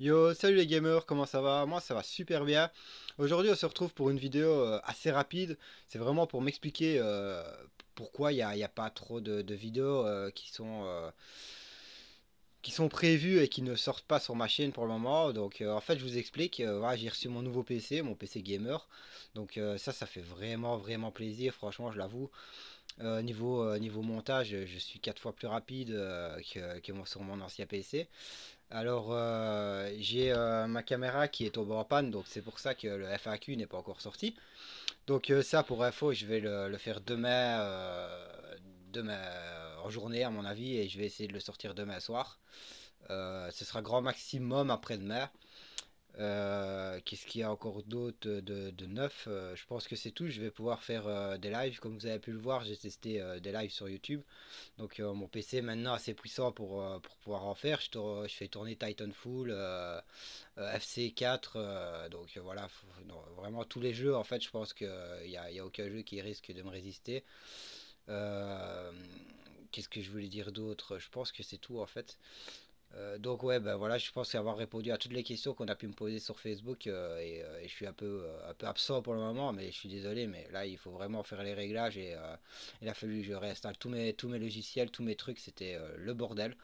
Yo, salut les gamers, comment ça va Moi ça va super bien. Aujourd'hui on se retrouve pour une vidéo euh, assez rapide. C'est vraiment pour m'expliquer euh, pourquoi il n'y a, pas trop de, vidéos euh, qui sont... qui sont prévues et qui ne sortent pas sur ma chaîne pour le moment donc en fait je vous explique j'ai reçu mon nouveau PC mon PC gamer donc ça ça fait vraiment vraiment plaisir franchement je l'avoue euh, niveau, euh, niveau montage, je suis quatre fois plus rapide euh, que, moi sur mon ancien PC. Alors, j'ai ma caméra qui est bord en panne, donc c'est pour ça que le FAQ n'est pas encore sorti. Donc, ça pour info, je vais le, faire demain, demain en journée, à mon avis, et je vais essayer de le sortir demain soir. ce sera grand maximum après-demain. Euh, qu'est-ce qu'il y a encore d'autre de, neuf euh, Je pense que c'est tout. Je vais pouvoir faire euh, des lives. Comme vous avez pu le voir, j'ai testé des lives sur YouTube. Donc mon PC est maintenant assez puissant pour, pouvoir en faire. Je, fais tourner Titanfall, FC4. donc voilà, vraiment tous les jeux. En fait, je pense qu'il n'y a, a, aucun jeu qui risque de me résister. Qu'est-ce que je voulais dire d'autre Je pense que c'est tout en fait. Euh, donc ouais, ben voilà, je pense avoir répondu à toutes les questions qu'on a pu me poser sur Facebook euh, euh, et, je suis un peu, absent pour le moment, mais je suis désolé, mais là il faut vraiment faire les réglages et il a fallu que je réinstalle tous mes, tous mes logiciels, tous mes trucs, c'était le bordel.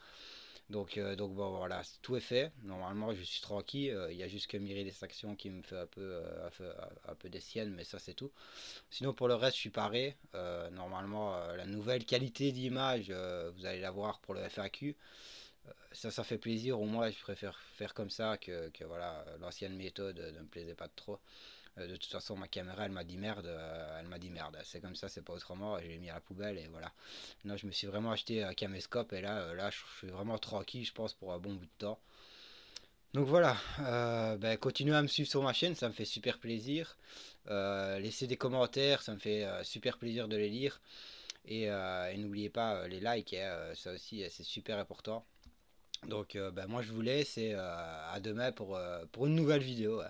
Donc, bon voilà, tout est fait, normalement je suis tranquille, il y a juste que des actions qui me fait un peu, un un peu des siennes, mais ça c'est tout. Sinon pour le reste je suis paré, normalement la nouvelle qualité d'image vous allez la voir pour le FAQ. Euh, ça, ça fait plaisir. Au moins, je préfère faire comme ça que, voilà, l'ancienne méthode ne me plaisait pas trop. Euh, de toute façon, ma caméra, elle m'a dit merde, euh, elle m'a dit merde. C'est comme ça, c'est pas autrement. J'ai mis à la poubelle et voilà. Non, je me suis vraiment acheté un caméscope et là, là, je suis vraiment tranquille, je pense, pour un bon bout de temps. Donc voilà, ben, continuez à me suivre sur ma chaîne, ça me fait super plaisir. laissez des commentaires, ça me fait super plaisir de les lire. Et, n'oubliez pas les likes, hein, ça aussi c'est super important. Donc euh, bah, moi je vous laisse euh, à demain pour, euh, pour une nouvelle vidéo.